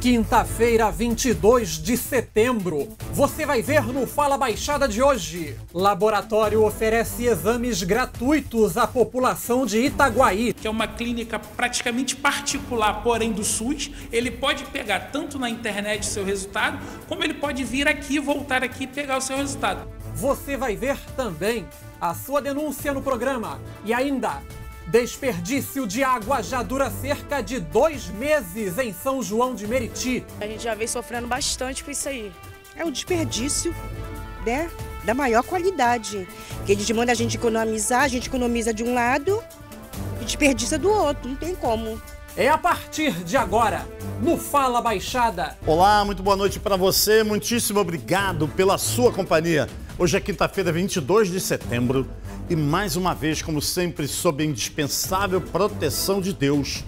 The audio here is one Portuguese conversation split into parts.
Quinta-feira, 22 de setembro. Você vai ver no Fala Baixada de hoje. Laboratório oferece exames gratuitos à população de Itaguaí. Que é uma clínica praticamente particular, porém do SUS. Ele pode pegar tanto na internet o seu resultado, como ele pode vir aqui, voltar aqui e pegar o seu resultado. Você vai ver também a sua denúncia no programa e ainda Desperdício de água já dura cerca de dois meses em São João de Meriti. A gente já vem sofrendo bastante com isso aí. É um desperdício, né? Da maior qualidade. Que eles mandam a gente economizar, a gente economiza de um lado e desperdiça do outro, não tem como. É a partir de agora, no Fala Baixada. Olá, muito boa noite para você, muitíssimo obrigado pela sua companhia. Hoje é quinta-feira, 22 de setembro, e mais uma vez, como sempre, sob a indispensável proteção de Deus,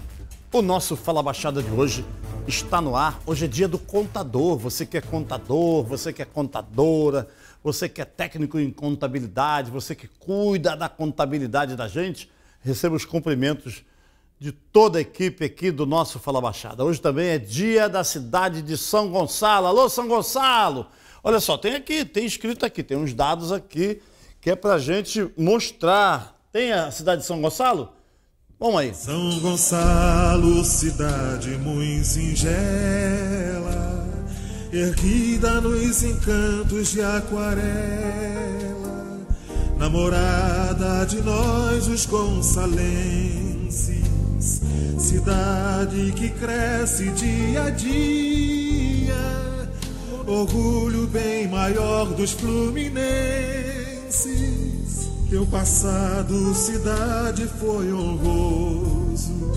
o nosso Fala Baixada de hoje está no ar. Hoje é dia do contador. Você que é contador, você que é contadora, você que é técnico em contabilidade, você que cuida da contabilidade da gente, receba os cumprimentos de toda a equipe aqui do nosso Fala Baixada. Hoje também é dia da cidade de São Gonçalo. Alô, São Gonçalo! Olha só, tem aqui, tem escrito aqui, tem uns dados aqui que é pra gente mostrar. Tem a cidade de São Gonçalo? Vamos aí. São Gonçalo, cidade muito singela, erguida nos encantos de aquarela, namorada de nós os gonçalenses, cidade que cresce dia a dia orgulho bem maior dos fluminenses. Teu passado, cidade, foi honroso.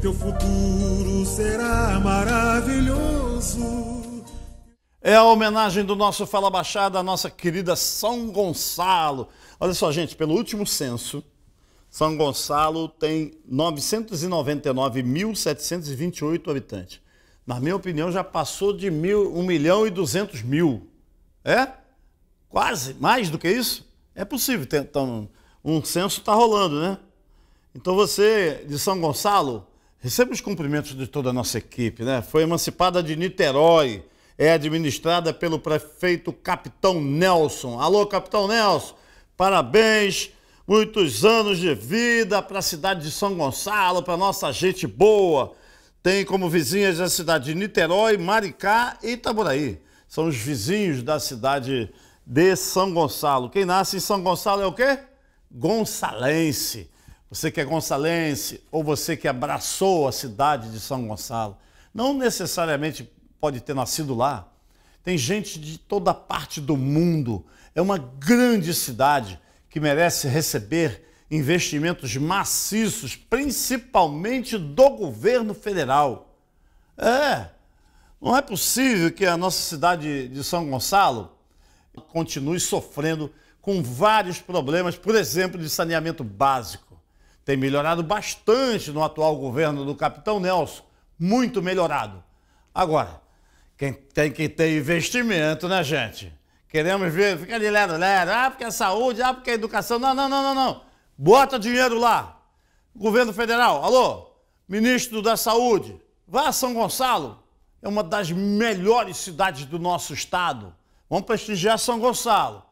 Teu futuro será maravilhoso. É a homenagem do nosso Fala Baixada à nossa querida São Gonçalo. Olha só, gente, pelo último censo, São Gonçalo tem 999.728 habitantes na minha opinião, já passou de mil, 1 milhão e 200 mil. É? Quase, mais do que isso? É possível, então, um censo está rolando, né? Então você, de São Gonçalo, receba os cumprimentos de toda a nossa equipe, né? Foi emancipada de Niterói, é administrada pelo prefeito Capitão Nelson. Alô, Capitão Nelson, parabéns, muitos anos de vida para a cidade de São Gonçalo, para nossa gente boa tem como vizinhas a cidade de Niterói, Maricá e Itaboraí. São os vizinhos da cidade de São Gonçalo. Quem nasce em São Gonçalo é o quê? Gonçalense. Você que é gonçalense ou você que abraçou a cidade de São Gonçalo. Não necessariamente pode ter nascido lá. Tem gente de toda parte do mundo. É uma grande cidade que merece receber investimentos maciços, principalmente do governo federal. É, não é possível que a nossa cidade de São Gonçalo continue sofrendo com vários problemas, por exemplo, de saneamento básico. Tem melhorado bastante no atual governo do capitão Nelson, muito melhorado. Agora, quem tem que ter investimento, né, gente? Queremos ver, fica de lero, lero, ah, porque a é saúde, ah, porque a é educação. Não, não, não, não, não. Bota dinheiro lá. Governo federal, alô, ministro da Saúde, vá a São Gonçalo, é uma das melhores cidades do nosso estado. Vamos prestigiar São Gonçalo.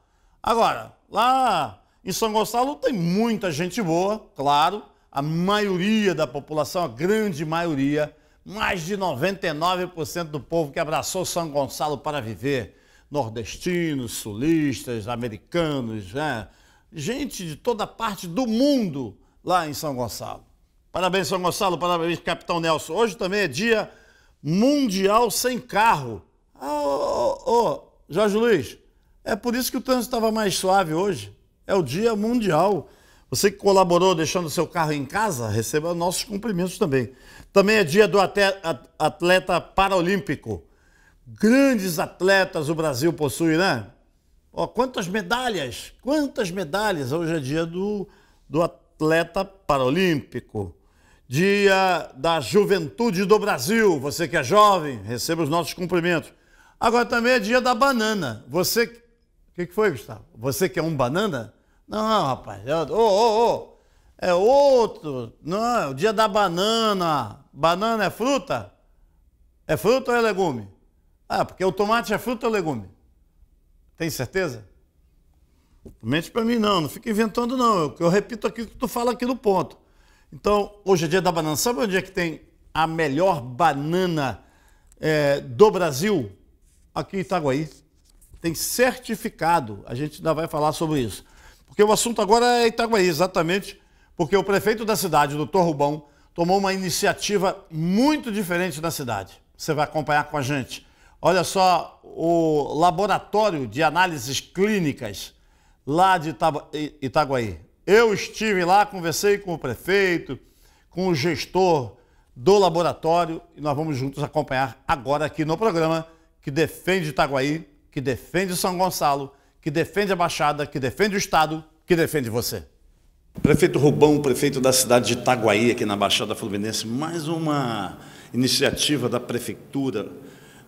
Agora, lá em São Gonçalo tem muita gente boa, claro, a maioria da população, a grande maioria, mais de 99% do povo que abraçou São Gonçalo para viver, nordestinos, sulistas, americanos, né? gente de toda parte do mundo lá em São Gonçalo. Parabéns, São Gonçalo, parabéns, Capitão Nelson. Hoje também é dia mundial sem carro. Ah, ô, oh, oh, oh, Jorge Luiz, é por isso que o trânsito estava mais suave hoje. É o dia mundial. Você que colaborou deixando seu carro em casa, receba nossos cumprimentos também. Também é dia do atleta paralímpico. Grandes atletas o Brasil possui, né? Ó, quantas medalhas, quantas medalhas. Hoje é dia do, do atleta paralímpico. Dia da Juventude do Brasil. Você que é jovem, receba os nossos cumprimentos. Agora também é dia da banana. Você. O que, que foi, Gustavo? Você que é um banana? Não, não, rapaz. É ô, ô, ô. É outro. Não, é o dia da banana. Banana é fruta? É fruta ou é legume? Ah, porque o tomate é fruta ou legume? Tem certeza? Não mente para mim não, não fica inventando não. Eu, eu repito aqui que tu fala aqui no ponto. Então, hoje é dia da banana. Sabe onde é que tem a melhor banana é, do Brasil? Aqui em Itaguaí. Tem certificado. A gente ainda vai falar sobre isso. Porque o assunto agora é Itaguaí, exatamente. Porque o prefeito da cidade, o doutor Rubão, tomou uma iniciativa muito diferente na cidade. Você vai acompanhar com a gente. Olha só, o Laboratório de Análises Clínicas lá de Itaguaí. Eu estive lá, conversei com o prefeito, com o gestor do laboratório e nós vamos juntos acompanhar agora aqui no programa que defende Itaguaí, que defende São Gonçalo, que defende a Baixada, que defende o Estado, que defende você. Prefeito Rubão, prefeito da cidade de Itaguaí, aqui na Baixada Fluminense, mais uma iniciativa da prefeitura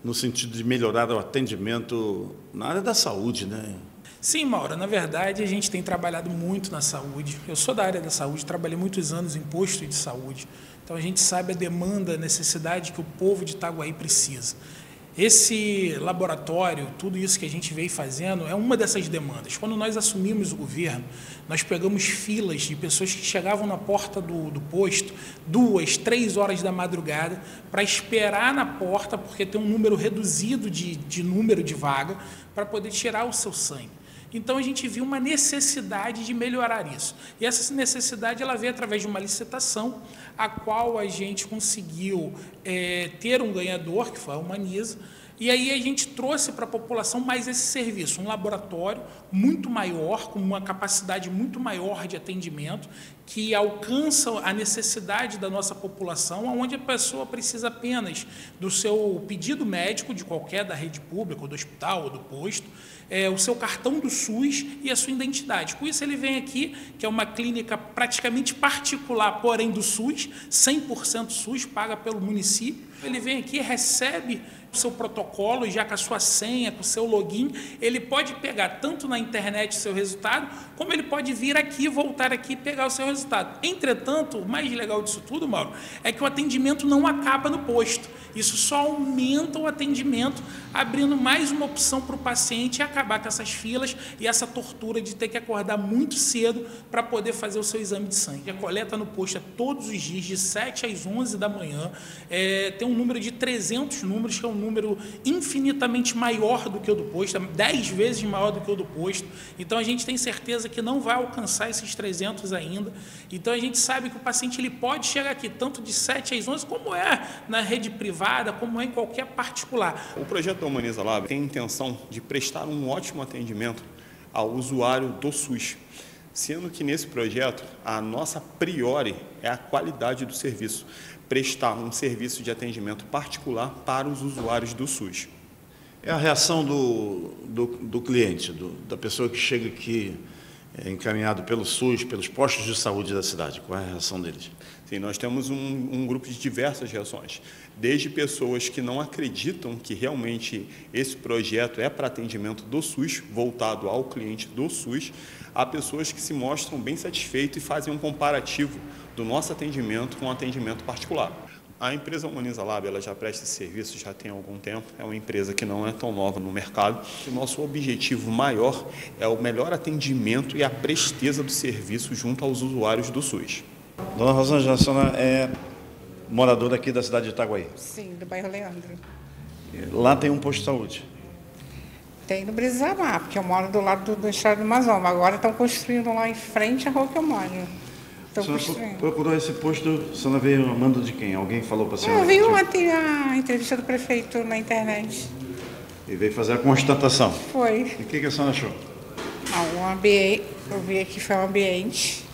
no sentido de melhorar o atendimento na área da saúde, né? Sim, Mauro, na verdade a gente tem trabalhado muito na saúde. Eu sou da área da saúde, trabalhei muitos anos em posto de saúde. Então a gente sabe a demanda, a necessidade que o povo de Itaguaí precisa. Esse laboratório, tudo isso que a gente veio fazendo, é uma dessas demandas. Quando nós assumimos o governo, nós pegamos filas de pessoas que chegavam na porta do, do posto duas, três horas da madrugada para esperar na porta, porque tem um número reduzido de, de número de vaga, para poder tirar o seu sangue. Então a gente viu uma necessidade de melhorar isso. E essa necessidade ela veio através de uma licitação, a qual a gente conseguiu é, ter um ganhador, que foi a Humaniza, e aí a gente trouxe para a população mais esse serviço, um laboratório muito maior, com uma capacidade muito maior de atendimento, que alcança a necessidade da nossa população, onde a pessoa precisa apenas do seu pedido médico, de qualquer da rede pública, ou do hospital, ou do posto, é, o seu cartão do SUS e a sua identidade. Com isso, ele vem aqui, que é uma clínica praticamente particular, porém do SUS, 100% SUS, paga pelo município. Ele vem aqui, recebe o seu protocolo e já com a sua senha, com o seu login, ele pode pegar tanto na internet o seu resultado, como ele pode vir aqui, voltar aqui e pegar o seu resultado. Entretanto, o mais legal disso tudo, Mauro, é que o atendimento não acaba no posto. Isso só aumenta o atendimento, abrindo mais uma opção para o paciente e acabar com essas filas e essa tortura de ter que acordar muito cedo para poder fazer o seu exame de sangue. A coleta no posto é todos os dias, de 7 às 11 da manhã. É, tem um número de 300 números, que é um número infinitamente maior do que o do posto, é dez vezes maior do que o do posto. Então a gente tem certeza que não vai alcançar esses 300 ainda. Então a gente sabe que o paciente ele pode chegar aqui tanto de 7 às 11, como é na rede privada, como é em qualquer particular. O projeto da Humaniza Lab tem a intenção de prestar um ótimo atendimento ao usuário do SUS sendo que nesse projeto a nossa priori é a qualidade do serviço prestar um serviço de atendimento particular para os usuários do SUS. É a reação do, do, do cliente, do, da pessoa que chega aqui é, encaminhado pelo SUS, pelos postos de saúde da cidade. Qual é a reação deles? Sim, nós temos um, um grupo de diversas reações, desde pessoas que não acreditam que realmente esse projeto é para atendimento do SUS, voltado ao cliente do SUS, a pessoas que se mostram bem satisfeitos e fazem um comparativo do nosso atendimento com um atendimento particular. A empresa Humaniza Lab ela já presta esse serviço já tem algum tempo, é uma empresa que não é tão nova no mercado. O nosso objetivo maior é o melhor atendimento e a presteza do serviço junto aos usuários do SUS. Dona Rosângela, a senhora é moradora aqui da cidade de Itaguaí? Sim, do bairro Leandro. Lá tem um posto de saúde? Tem no Brisamar, porque eu moro do lado do, do estado do Amazonas. Agora estão construindo lá em frente a rua que eu moro. Estão Procurou esse posto, a senhora veio a mando de quem? Alguém falou para a senhora? Eu vi ontem a entrevista do prefeito na internet. E veio fazer a constatação? Foi. E o que, que a senhora achou? Ah, um ambiente, eu vi aqui foi um ambiente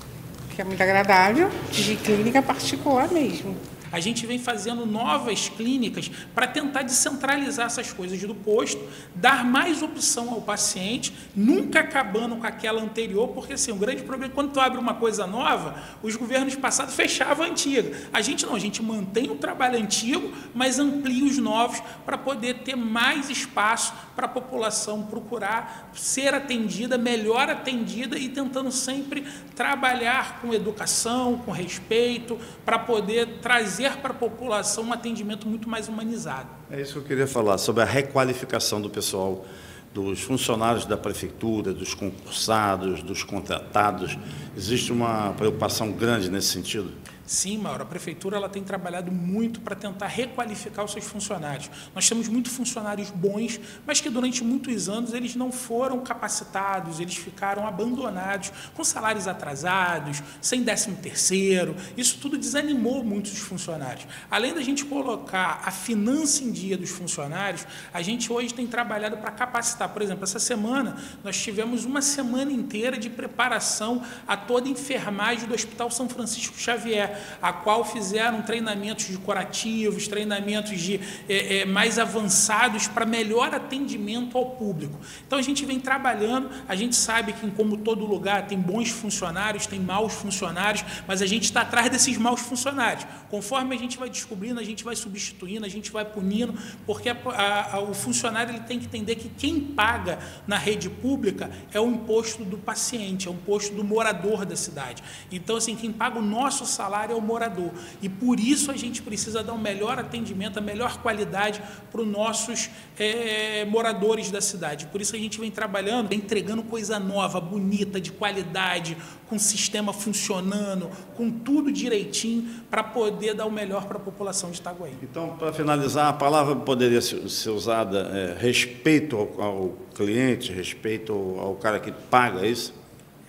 que é muito agradável, de clínica particular mesmo. A gente vem fazendo novas clínicas para tentar descentralizar essas coisas do posto, dar mais opção ao paciente, nunca acabando com aquela anterior, porque assim, o grande problema é quando tu abre uma coisa nova, os governos passados fechavam a antiga. A gente não, a gente mantém o trabalho antigo, mas amplia os novos para poder ter mais espaço para a população procurar ser atendida, melhor atendida e tentando sempre trabalhar com educação, com respeito, para poder trazer trazer para a população um atendimento muito mais humanizado. É isso que eu queria falar, sobre a requalificação do pessoal, dos funcionários da prefeitura, dos concursados, dos contratados. Existe uma preocupação grande nesse sentido? Sim, Mauro, a prefeitura ela tem trabalhado muito para tentar requalificar os seus funcionários. Nós temos muitos funcionários bons, mas que durante muitos anos eles não foram capacitados, eles ficaram abandonados, com salários atrasados, sem décimo terceiro. Isso tudo desanimou muitos funcionários. Além da gente colocar a finança em dia dos funcionários, a gente hoje tem trabalhado para capacitar. Por exemplo, essa semana nós tivemos uma semana inteira de preparação a toda a enfermagem do Hospital São Francisco Xavier a qual fizeram treinamentos decorativos, treinamentos de, é, é, mais avançados para melhor atendimento ao público. Então a gente vem trabalhando, a gente sabe que, como todo lugar, tem bons funcionários, tem maus funcionários, mas a gente está atrás desses maus funcionários. Conforme a gente vai descobrindo, a gente vai substituindo, a gente vai punindo, porque a, a, a, o funcionário ele tem que entender que quem paga na rede pública é o imposto do paciente, é o imposto do morador da cidade. Então, assim, quem paga o nosso salário é o morador. E por isso a gente precisa dar o um melhor atendimento, a melhor qualidade para os nossos é, moradores da cidade. Por isso a gente vem trabalhando, entregando coisa nova, bonita, de qualidade, com o sistema funcionando, com tudo direitinho, para poder dar o melhor para a população de Itaguaí. Então, para finalizar, a palavra poderia ser usada é, respeito ao, ao cliente, respeito ao cara que paga é isso?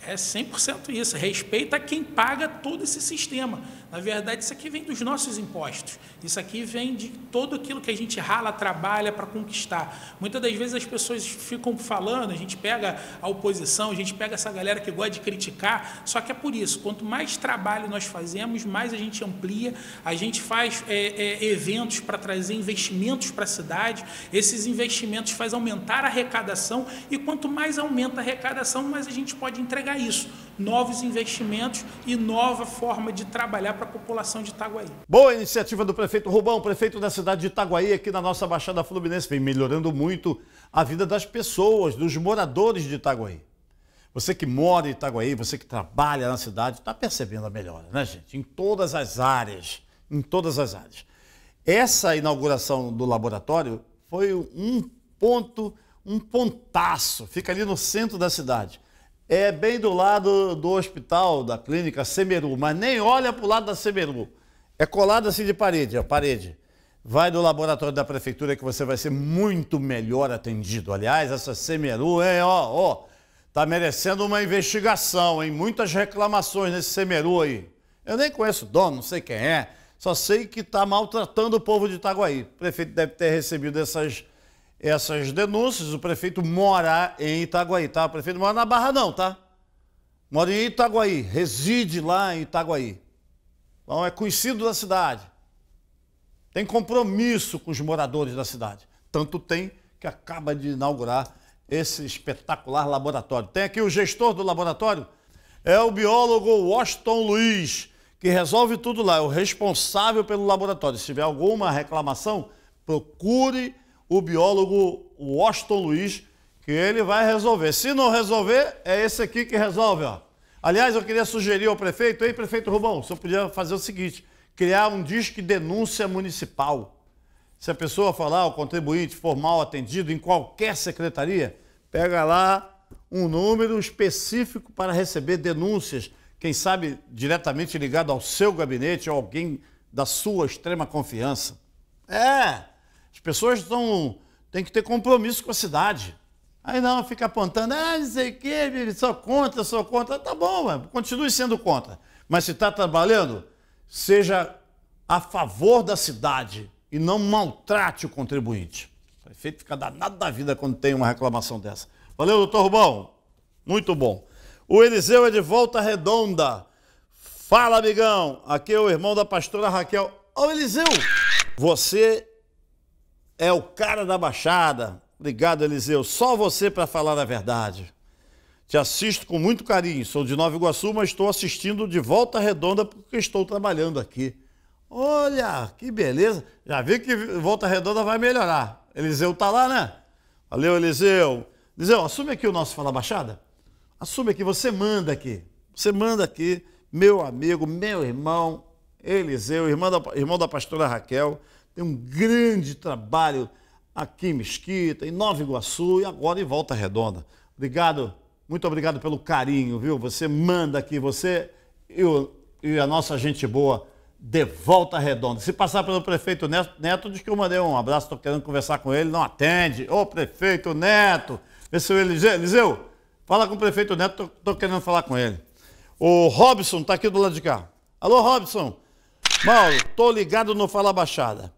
É 100% isso. Respeita quem paga todo esse sistema. Na verdade, isso aqui vem dos nossos impostos. Isso aqui vem de todo aquilo que a gente rala, trabalha para conquistar. Muitas das vezes as pessoas ficam falando, a gente pega a oposição, a gente pega essa galera que gosta de criticar, só que é por isso, quanto mais trabalho nós fazemos, mais a gente amplia, a gente faz é, é, eventos para trazer investimentos para a cidade, esses investimentos fazem aumentar a arrecadação e quanto mais aumenta a arrecadação, mais a gente pode entregar isso novos investimentos e nova forma de trabalhar para a população de Itaguaí. Boa iniciativa do prefeito Rubão, prefeito da cidade de Itaguaí, aqui na nossa Baixada Fluminense, vem melhorando muito a vida das pessoas, dos moradores de Itaguaí. Você que mora em Itaguaí, você que trabalha na cidade, está percebendo a melhora, né, gente? Em todas as áreas, em todas as áreas. Essa inauguração do laboratório foi um ponto, um pontaço. Fica ali no centro da cidade é bem do lado do hospital, da clínica Semeru, mas nem olha para o lado da Semeru. É colado assim de parede, a parede. Vai do laboratório da prefeitura que você vai ser muito melhor atendido. Aliás, essa Semeru, hein, é, ó, ó, tá merecendo uma investigação, hein? Muitas reclamações nesse Semeru aí. Eu nem conheço o dono, não sei quem é, só sei que está maltratando o povo de Itaguaí. O prefeito deve ter recebido essas essas denúncias. O prefeito mora em Itaguaí, tá? O prefeito mora na Barra, não, tá? Mora em Itaguaí, reside lá em Itaguaí. Então é conhecido da cidade. Tem compromisso com os moradores da cidade. Tanto tem que acaba de inaugurar esse espetacular laboratório. Tem aqui o gestor do laboratório, é o biólogo Washington Luiz, que resolve tudo lá, é o responsável pelo laboratório. Se tiver alguma reclamação, procure o biólogo Washington Luiz, que ele vai resolver. Se não resolver, é esse aqui que resolve, ó. Aliás, eu queria sugerir ao prefeito, hein, prefeito Rubão, você podia fazer o seguinte, criar um disco de denúncia municipal. Se a pessoa falar, o contribuinte formal atendido em qualquer secretaria, pega lá um número específico para receber denúncias, quem sabe diretamente ligado ao seu gabinete ou alguém da sua extrema confiança. É! As pessoas estão, têm que ter compromisso com a cidade. Aí não, fica apontando, ah, não sei o quê, sou contra, sou contra. Tá bom, mano, continue sendo contra. Mas se está trabalhando, seja a favor da cidade e não maltrate o contribuinte. O prefeito fica danado da vida quando tem uma reclamação dessa. Valeu, doutor Rubão. Muito bom. O Eliseu é de volta redonda. Fala, amigão. Aqui é o irmão da pastora Raquel. Ô, Eliseu, você é o cara da Baixada. Obrigado, Eliseu. Só você para falar a verdade. Te assisto com muito carinho. Sou de Nova Iguaçu, mas estou assistindo de volta redonda porque estou trabalhando aqui. Olha, que beleza. Já vi que volta redonda vai melhorar. Eliseu tá lá, né? Valeu, Eliseu. Eliseu, assume aqui o nosso Fala Baixada. Assume aqui, você manda aqui. Você manda aqui, meu amigo, meu irmão, Eliseu, irmão da, irmão da pastora Raquel tem um grande trabalho aqui em Mesquita, em Nova Iguaçu e agora em Volta Redonda. Obrigado, muito obrigado pelo carinho, viu? Você manda aqui, você e, o, e a nossa gente boa de Volta Redonda. Se passar pelo prefeito Neto, Neto diz que eu mandei um abraço, estou querendo conversar com ele, não atende. Ô, prefeito Neto! esse é o Eliseu, fala com o prefeito Neto, estou querendo falar com ele. O Robson está aqui do lado de cá. Alô, Robson! Mauro, tô ligado no Fala Baixada.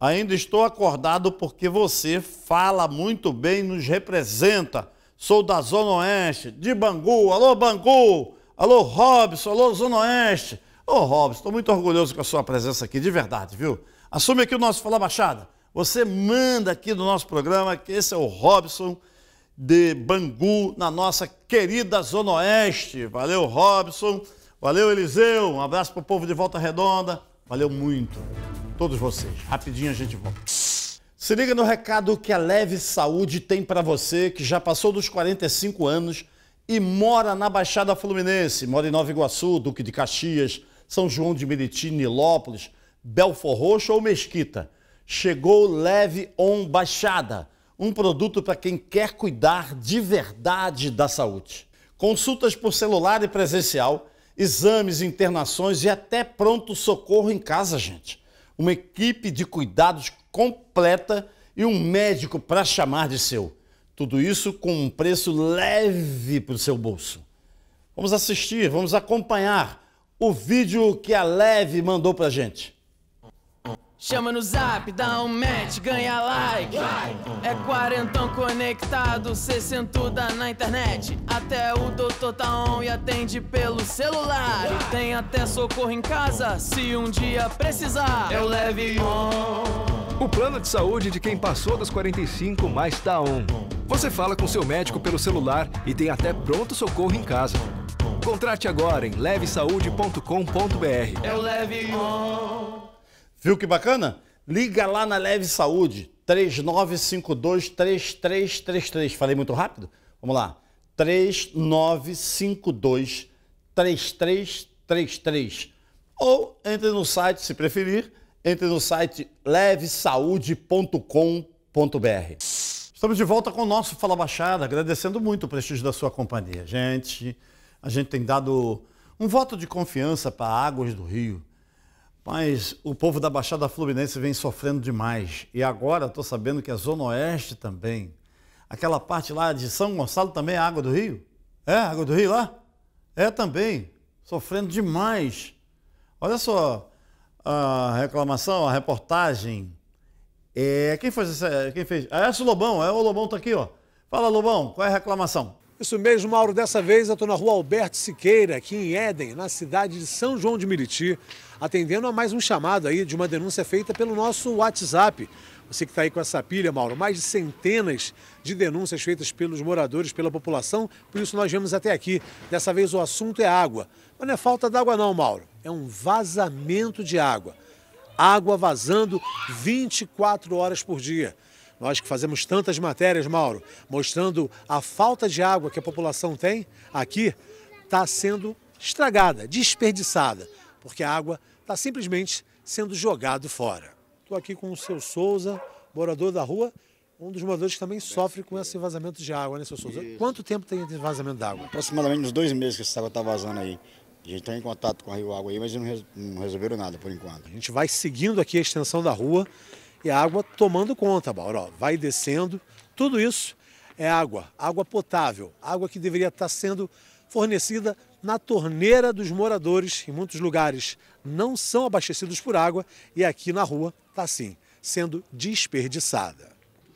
Ainda estou acordado porque você fala muito bem, nos representa. Sou da Zona Oeste, de Bangu. Alô, Bangu! Alô, Robson! Alô, Zona Oeste! Ô, Robson, estou muito orgulhoso com a sua presença aqui, de verdade, viu? Assume aqui o nosso Fala Baixada. Você manda aqui do nosso programa, que esse é o Robson de Bangu, na nossa querida Zona Oeste. Valeu, Robson. Valeu, Eliseu. Um abraço para o povo de Volta Redonda. Valeu muito todos vocês. Rapidinho a gente volta. Se liga no recado que a Leve Saúde tem para você que já passou dos 45 anos e mora na Baixada Fluminense, mora em Nova Iguaçu, Duque de Caxias, São João de Meriti, Nilópolis, Belfor Roxo ou Mesquita. Chegou Leve On Baixada, um produto para quem quer cuidar de verdade da saúde. Consultas por celular e presencial, exames, internações e até pronto socorro em casa, gente uma equipe de cuidados completa e um médico para chamar de seu. Tudo isso com um preço leve para o seu bolso. Vamos assistir, vamos acompanhar o vídeo que a Leve mandou a gente. Chama no zap, dá um match, ganha like. É quarentão conectado, sessentuda na internet. Até on e atende pelo celular. E tem até socorro em casa se um dia precisar. Eu é leve on. O plano de saúde de quem passou dos 45 mais tá on. Você fala com seu médico pelo celular e tem até pronto socorro em casa. Contrate agora em levesaude.com.br. É o Leve On. Viu que bacana? Liga lá na Leve Saúde, 3952-3333. Falei muito rápido? Vamos lá, 3952 3333. Ou entre no site, se preferir, entre no site levesaude.com.br. Estamos de volta com o nosso Fala Baixada, agradecendo muito o prestígio da sua companhia. Gente, a gente tem dado um voto de confiança para Águas do Rio, mas o povo da Baixada Fluminense vem sofrendo demais. E agora estou sabendo que a Zona Oeste também Aquela parte lá de São Gonçalo também é água do rio? É, água do rio lá? É também, sofrendo demais. Olha só a reclamação, a reportagem. É, quem, fez essa, quem fez? é esse Lobão, é o Lobão tá aqui, ó. Fala, Lobão, qual é a reclamação? Isso mesmo, Mauro. Dessa vez eu estou na rua Alberto Siqueira, aqui em Éden, na cidade de São João de Meriti, atendendo a mais um chamado aí de uma denúncia feita pelo nosso WhatsApp. Você que está aí com essa pilha, Mauro, mais de centenas de denúncias feitas pelos moradores, pela população, por isso nós viemos até aqui. Dessa vez o assunto é água. Mas não é falta d'água não, Mauro, é um vazamento de água. Água vazando 24 horas por dia. Nós que fazemos tantas matérias, Mauro, mostrando a falta de água que a população tem, aqui está sendo estragada, desperdiçada, porque a água está simplesmente sendo jogada fora. Estou aqui com o seu Souza, morador da rua, um dos moradores que também sofre com esse vazamento de água, né, seu Souza? Isso. Quanto tempo tem esse vazamento d'água? Aproximadamente uns dois meses que essa água está vazando aí. A gente está em contato com a Rio Água aí, mas não resolveram nada por enquanto. A gente vai seguindo aqui a extensão da rua e a água tomando conta, Bauró. Vai descendo. Tudo isso é água, água potável, água que deveria estar tá sendo fornecida na torneira dos moradores. Em muitos lugares não são abastecidos por água e aqui na rua está assim, sendo desperdiçada.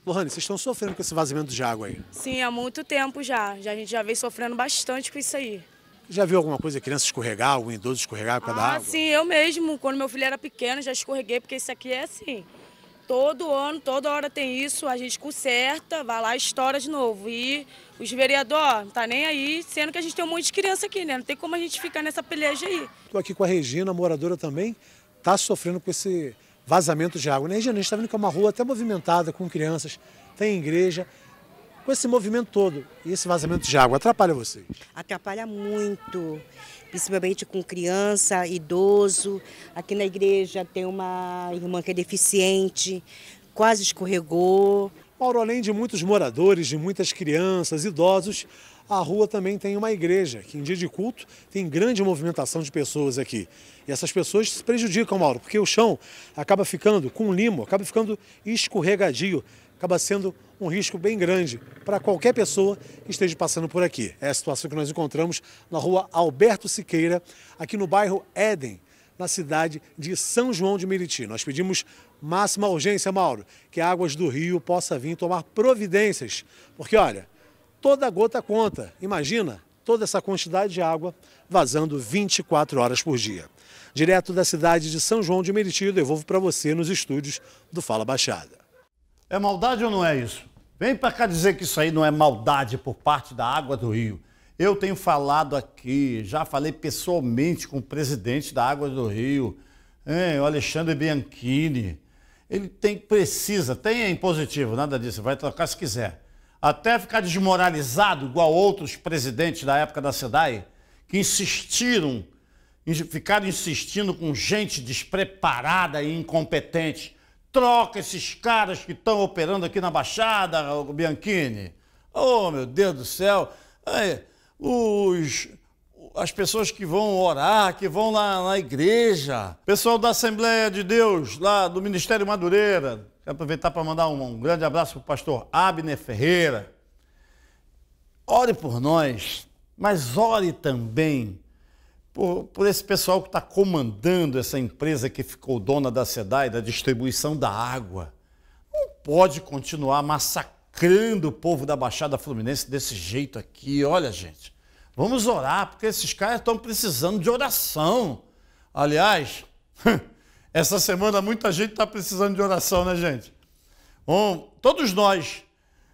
Lohane, vocês estão sofrendo com esse vazamento de água aí? Sim, há muito tempo já. já a gente já vem sofrendo bastante com isso aí. Já viu alguma coisa, criança escorregar, algum idoso escorregar por causa ah, da água? Sim, eu mesmo, quando meu filho era pequeno, já escorreguei, porque isso aqui é assim. Todo ano, toda hora tem isso, a gente conserta, vai lá e estoura de novo. E os vereadores não tá nem aí, sendo que a gente tem um monte de criança aqui, né? Não tem como a gente ficar nessa peleja aí. Estou aqui com a Regina, moradora também, está sofrendo com esse vazamento de água. né? Regina, a gente está vendo que é uma rua até movimentada com crianças, tem igreja. Com esse movimento todo e esse vazamento de água, atrapalha vocês? Atrapalha muito principalmente com criança, idoso. Aqui na igreja tem uma irmã que é deficiente, quase escorregou. Mauro, além de muitos moradores, de muitas crianças, idosos, a rua também tem uma igreja, que em dia de culto tem grande movimentação de pessoas aqui. E essas pessoas se prejudicam, Mauro, porque o chão acaba ficando com limo, acaba ficando escorregadio, acaba sendo um risco bem grande para qualquer pessoa que esteja passando por aqui. É a situação que nós encontramos na rua Alberto Siqueira, aqui no bairro Éden, na cidade de São João de Meriti. Nós pedimos máxima urgência, Mauro, que Águas do Rio possa vir tomar providências, porque olha, toda gota conta. Imagina toda essa quantidade de água vazando 24 horas por dia. Direto da cidade de São João de Meriti, eu devolvo para você nos estúdios do Fala Baixada. É maldade ou não é isso? Vem para cá dizer que isso aí não é maldade por parte da Água do Rio. Eu tenho falado aqui, já falei pessoalmente com o presidente da Água do Rio, hein, é, o Alexandre Bianchini. Ele tem, precisa, tem em positivo, nada disso, vai trocar se quiser. Até ficar desmoralizado, igual outros presidentes da época da SEDAI, que insistiram, ficaram insistindo com gente despreparada e incompetente troca esses caras que estão operando aqui na Baixada, Bianchini. Oh, meu Deus do céu. os, as pessoas que vão orar, que vão lá na igreja, pessoal da Assembleia de Deus, lá do Ministério Madureira, quero aproveitar para mandar um, um grande abraço para o pastor Abner Ferreira. Ore por nós, mas ore também por, por esse pessoal que está comandando essa empresa que ficou dona da SEDAI, da distribuição da água. Não pode continuar massacrando o povo da Baixada Fluminense desse jeito aqui. Olha, gente, vamos orar, porque esses caras estão precisando de oração. Aliás, essa semana muita gente está precisando de oração, né, gente? todos nós.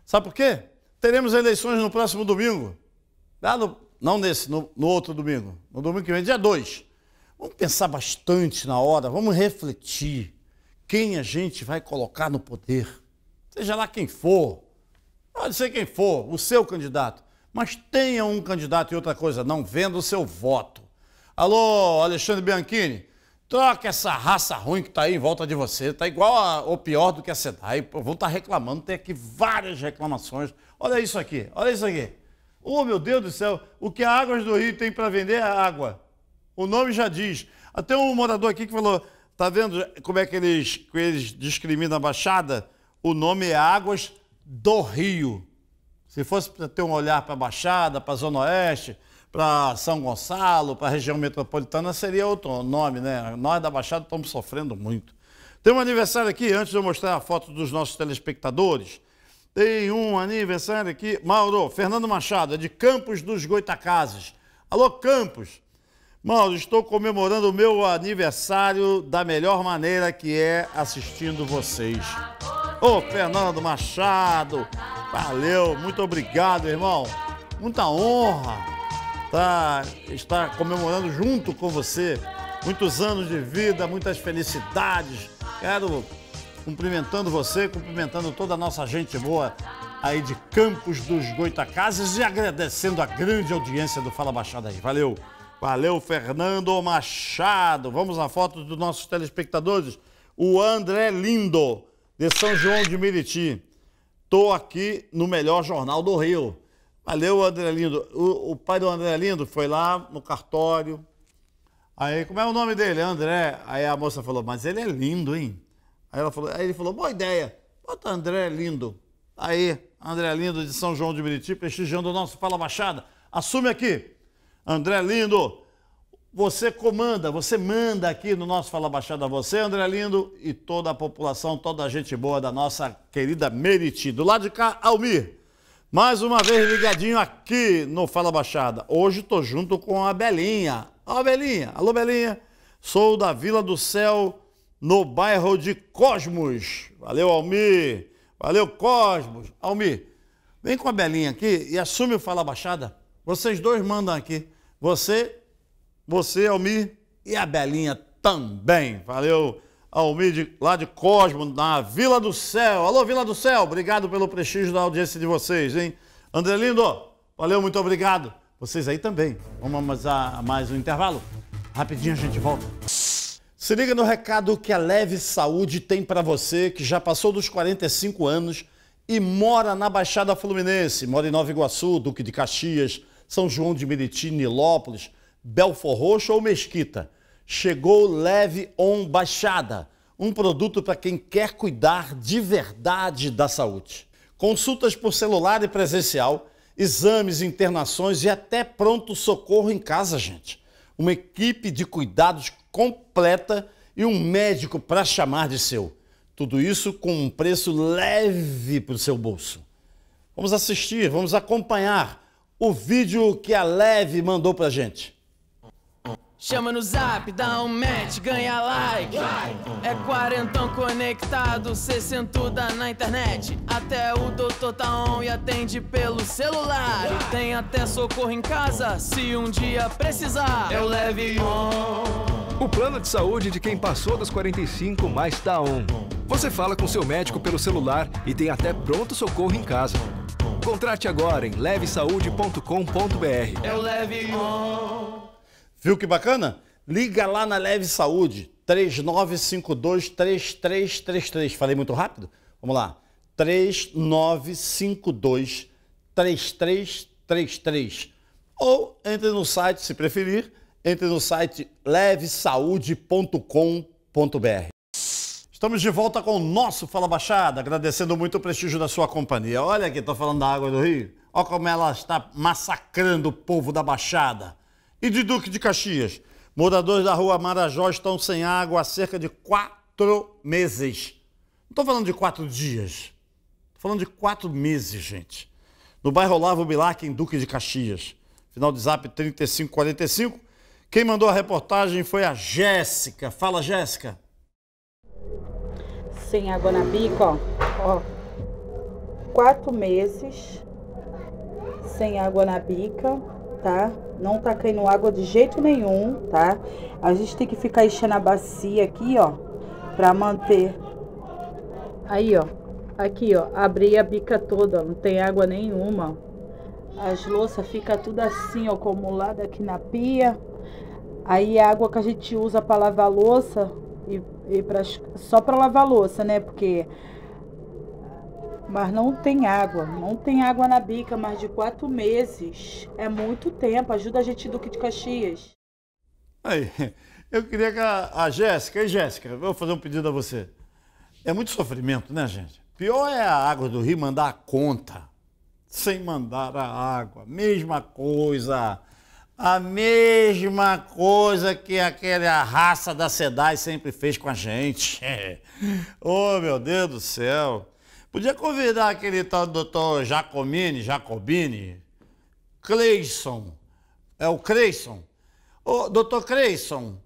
Sabe por quê? Teremos eleições no próximo domingo. Lá no não nesse, no, no outro domingo. No domingo que vem, dia 2. Vamos pensar bastante na hora, vamos refletir quem a gente vai colocar no poder. Seja lá quem for, pode ser quem for, o seu candidato. Mas tenha um candidato e outra coisa, não venda o seu voto. Alô, Alexandre Bianchini, troca essa raça ruim que está aí em volta de você. Está igual a, ou pior do que a SEDAI. Eu vou estar tá reclamando, tem aqui várias reclamações. Olha isso aqui, olha isso aqui. Oh, meu Deus do céu, o que a Águas do Rio tem para vender é água. O nome já diz. Até um morador aqui que falou, tá vendo como é que eles, que eles discriminam a Baixada? O nome é Águas do Rio. Se fosse para ter um olhar para a Baixada, para a Zona Oeste, para São Gonçalo, para a região metropolitana, seria outro nome, né? Nós da Baixada estamos sofrendo muito. Tem um aniversário aqui, antes de eu mostrar a foto dos nossos telespectadores. Tem um aniversário aqui. Mauro, Fernando Machado, é de Campos dos Goitacazes. Alô, Campos. Mauro, estou comemorando o meu aniversário da melhor maneira que é assistindo vocês. Ô, Fernando Machado, valeu, muito obrigado, irmão. Muita honra tá, estar comemorando junto com você. Muitos anos de vida, muitas felicidades. Quero cumprimentando você, cumprimentando toda a nossa gente boa aí de Campos dos Goitacazes e agradecendo a grande audiência do Fala Baixada aí. Valeu! Valeu, Fernando Machado. Vamos à foto dos nossos telespectadores. O André Lindo, de São João de Meriti. Estou aqui no melhor jornal do Rio. Valeu, André Lindo. O, o, pai do André Lindo foi lá no cartório. Aí, como é o nome dele? André. Aí a moça falou, mas ele é lindo, hein? Aí, ela falou, aí ele falou, boa ideia, bota André Lindo. Aí, André Lindo de São João de Meriti, prestigiando o nosso Fala Baixada. Assume aqui. André Lindo, você comanda, você manda aqui no nosso Fala Baixada você, André Lindo, e toda a população, toda a gente boa da nossa querida Meriti. Do lado de cá, Almir. Mais uma vez ligadinho aqui no Fala Baixada. Hoje estou junto com a Belinha. Ó, Belinha. Alô, Belinha. Sou da Vila do Céu no bairro de Cosmos. Valeu, Almir. Valeu, Cosmos. Almir, vem com a Belinha aqui e assume o Fala Baixada. Vocês dois mandam aqui. Você, você, Almir, e a Belinha também. Valeu, Almir, de, lá de Cosmos, na Vila do Céu. Alô, Vila do Céu, obrigado pelo prestígio da audiência de vocês, hein? André Lindo, valeu, muito obrigado. Vocês aí também. Vamos a mais um intervalo? Rapidinho a gente volta. Se liga no recado que a Leve Saúde tem para você que já passou dos 45 anos e mora na Baixada Fluminense, mora em Nova Iguaçu, Duque de Caxias, São João de Meriti, Nilópolis, Belfor Roxo ou Mesquita. Chegou Leve On Baixada, um produto para quem quer cuidar de verdade da saúde. Consultas por celular e presencial, exames, internações e até pronto socorro em casa, gente. Uma equipe de cuidados completa e um médico para chamar de seu. Tudo isso com um preço leve para o seu bolso. Vamos assistir, vamos acompanhar o vídeo que a Leve mandou pra gente. Chama no zap, dá um match, ganha like. É quarentão conectado, sessentuda na internet. Até o doutor tá on e atende pelo celular. Tem até socorro em casa, se um dia precisar. Eu é leve on. O plano de saúde de quem passou dos 45 mais tá on. Você fala com seu médico pelo celular e tem até pronto socorro em casa. Contrate agora em levesaude.com.br. É o Leve On. Viu que bacana? Liga lá na Leve Saúde, 3952-3333. Falei muito rápido? Vamos lá. 3952-3333. Ou entre no site, se preferir, entre no site levesaude.com.br. Estamos de volta com o nosso Fala Baixada, agradecendo muito o prestígio da sua companhia. Olha aqui, estou falando da água do Rio. Olha como ela está massacrando o povo da Baixada. E de Duque de Caxias. Moradores da rua Marajó estão sem água há cerca de quatro meses. Não estou falando de quatro dias. Estou falando de quatro meses, gente. No bairro Olavo Bilac, em Duque de Caxias. Final de zap 3545. Quem mandou a reportagem foi a Jéssica. Fala, Jéssica. Sem água na bica, ó. ó. Quatro meses sem água na bica, tá? Não tá caindo água de jeito nenhum, tá? A gente tem que ficar enchendo a bacia aqui, ó, pra manter. Aí, ó, aqui, ó, abri a bica toda, não tem água nenhuma. As louças fica tudo assim, ó, acumulada aqui na pia. Aí a é água que a gente usa para lavar louça e, e pra, só para lavar louça, né? Porque mas não tem água, não tem água na bica mais de quatro meses. É muito tempo, ajuda a gente do que de Caxias. Aí, eu queria que a, a Jéssica, e Jéssica, vou fazer um pedido a você. É muito sofrimento, né, gente? Pior é a água do rio mandar a conta, sem mandar a água. Mesma coisa. A mesma coisa que aquela raça da SEDAI sempre fez com a gente. É. oh, meu Deus do céu. Podia convidar aquele tal doutor Jacomini, Jacobini, Cleison. É o Cleison? Ô, oh, doutor Cleison,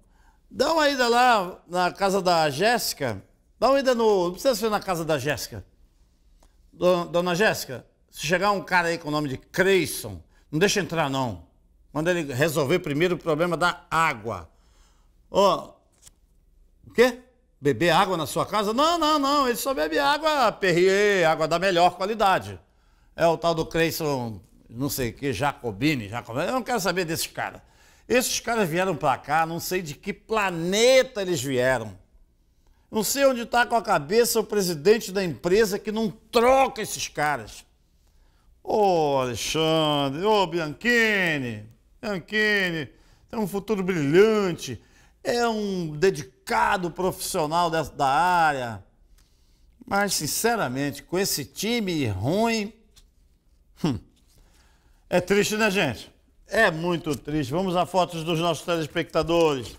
dá uma ida lá na casa da Jéssica. Dá uma ida no... Não precisa ser na casa da Jéssica. Dona Jéssica, se chegar um cara aí com o nome de Cleison, não deixa entrar, não. Manda ele resolver primeiro o problema da água. Ó, oh, o quê? Beber água na sua casa? Não, não, não. Ele só bebe água Perrier, água da melhor qualidade. É o tal do Cleison, não sei o que, Jacobini, Jacobini. Eu não quero saber desses caras. Esses caras vieram para cá, não sei de que planeta eles vieram. Não sei onde está com a cabeça o presidente da empresa que não troca esses caras. Ô oh, Alexandre, ô oh, Bianchini, Anquini é tem um futuro brilhante, é um dedicado profissional da área. Mas, sinceramente, com esse time ruim. Hum, é triste, né, gente? É muito triste. Vamos a fotos dos nossos telespectadores.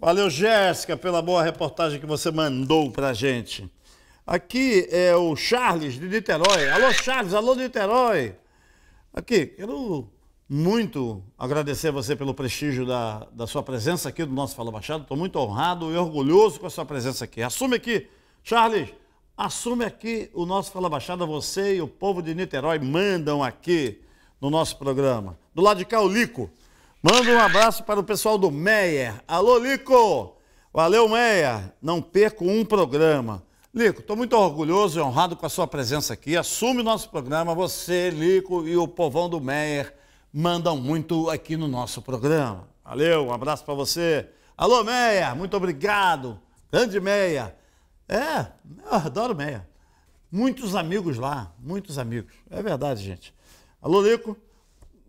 Valeu, Jéssica, pela boa reportagem que você mandou pra gente. Aqui é o Charles de Niterói. Alô, Charles, alô, Niterói. Aqui, quero muito agradecer a você pelo prestígio da, da sua presença aqui do nosso Fala Baixado. Estou muito honrado e orgulhoso com a sua presença aqui. Assume aqui, Charles, assume aqui o nosso Fala Baixada. Você e o povo de Niterói mandam aqui no nosso programa. Do lado de cá, o Lico. Manda um abraço para o pessoal do Meyer. Alô, Lico! Valeu, Meia. Não perco um programa. Lico, estou muito orgulhoso e honrado com a sua presença aqui. Assume o nosso programa, você, Lico e o povão do Meyer mandam muito aqui no nosso programa. Valeu, um abraço para você. Alô, Meia, muito obrigado. Grande Meia. É, eu adoro Meia. Muitos amigos lá, muitos amigos. É verdade, gente. Alô, Lico,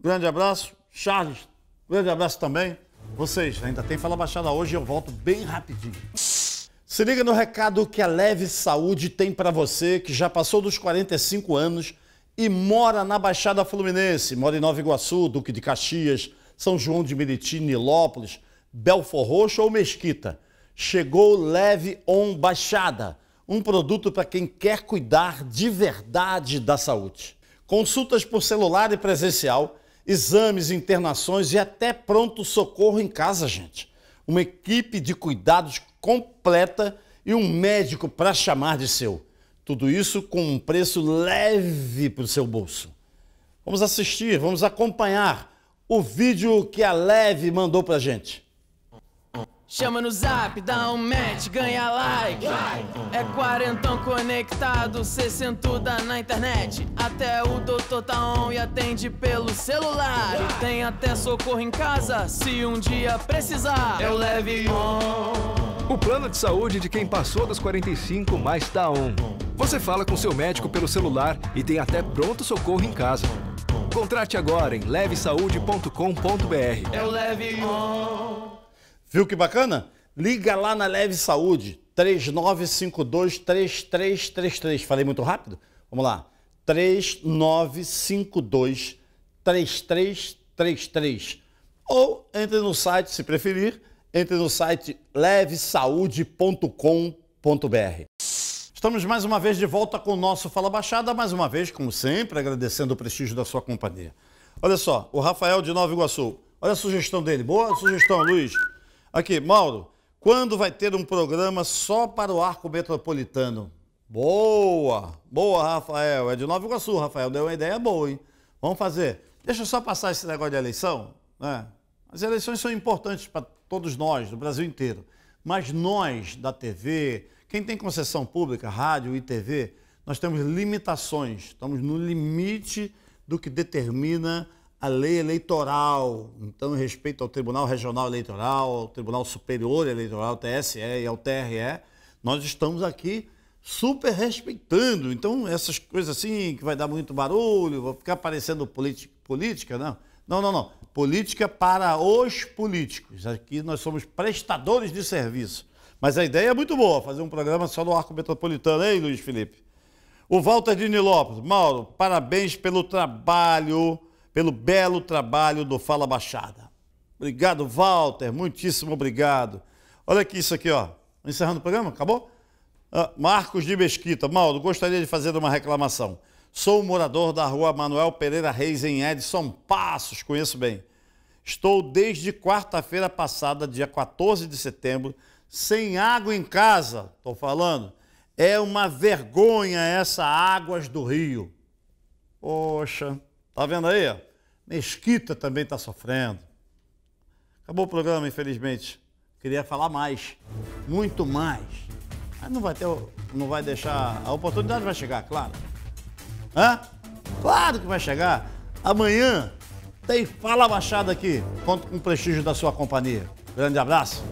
grande abraço. Charles, grande abraço também. Vocês, ainda tem Fala Baixada hoje, eu volto bem rapidinho. Se liga no recado que a Leve Saúde tem para você que já passou dos 45 anos e mora na Baixada Fluminense, mora em Nova Iguaçu, Duque de Caxias, São João de Meriti, Nilópolis, Belfor Roxo ou Mesquita. Chegou Leve On Baixada, um produto para quem quer cuidar de verdade da saúde. Consultas por celular e presencial, exames, internações e até pronto-socorro em casa, gente. Uma equipe de cuidados completa e um médico para chamar de seu. Tudo isso com um preço leve para o seu bolso. Vamos assistir, vamos acompanhar o vídeo que a Leve mandou para gente. Chama no zap, dá um match, ganha like. É quarentão conectado, sessentuda na internet. Até o doutor tá on e atende pelo celular. E tem até socorro em casa, se um dia precisar. Eu é leve on. O plano de saúde de quem passou dos 45 mais tá on. Você fala com seu médico pelo celular e tem até pronto socorro em casa. Contrate agora em levesaude.com.br. É o Leve On. Viu que bacana? Liga lá na Leve Saúde, 3952-3333. Falei muito rápido? Vamos lá, 3952-3333. Ou entre no site, se preferir, entre no site levesaude.com.br. Estamos mais uma vez de volta com o nosso Fala Baixada, mais uma vez, como sempre, agradecendo o prestígio da sua companhia. Olha só, o Rafael de Nova Iguaçu. Olha a sugestão dele. Boa sugestão, Luiz. Aqui, Mauro, quando vai ter um programa só para o arco metropolitano? Boa! Boa, Rafael. É de Nova Iguaçu, Rafael. Deu uma ideia boa, hein? Vamos fazer. Deixa eu só passar esse negócio de eleição. Né? As eleições são importantes para todos nós, do Brasil inteiro. Mas nós da TV, quem tem concessão pública, rádio e TV, nós temos limitações, estamos no limite do que determina a lei eleitoral. Então, em respeito ao Tribunal Regional Eleitoral, ao Tribunal Superior Eleitoral, TSE e ao TRE, nós estamos aqui super respeitando. Então, essas coisas assim, que vai dar muito barulho, vai ficar parecendo politi- política, né? não. Não, não, não política para os políticos. Aqui nós somos prestadores de serviço. Mas a ideia é muito boa, fazer um programa só no arco metropolitano, hein, Luiz Felipe? O Walter Dini Lopes, Mauro, parabéns pelo trabalho, pelo belo trabalho do Fala Baixada. Obrigado, Walter, muitíssimo obrigado. Olha aqui isso aqui, ó. Encerrando o programa, acabou? Ah, Marcos de Mesquita, Mauro, gostaria de fazer uma reclamação. Sou morador da rua Manuel Pereira Reis, em Edson Passos, conheço bem. Estou desde quarta-feira passada, dia 14 de setembro, sem água em casa, estou falando. É uma vergonha essa Águas do Rio. Poxa, tá vendo aí? Mesquita também está sofrendo. Acabou o programa, infelizmente. Queria falar mais, muito mais. Mas não vai ter, não vai deixar, a oportunidade vai chegar, claro. Hã? Claro que vai chegar. Amanhã tem Fala Baixada aqui. Conto com o prestígio da sua companhia. Grande abraço.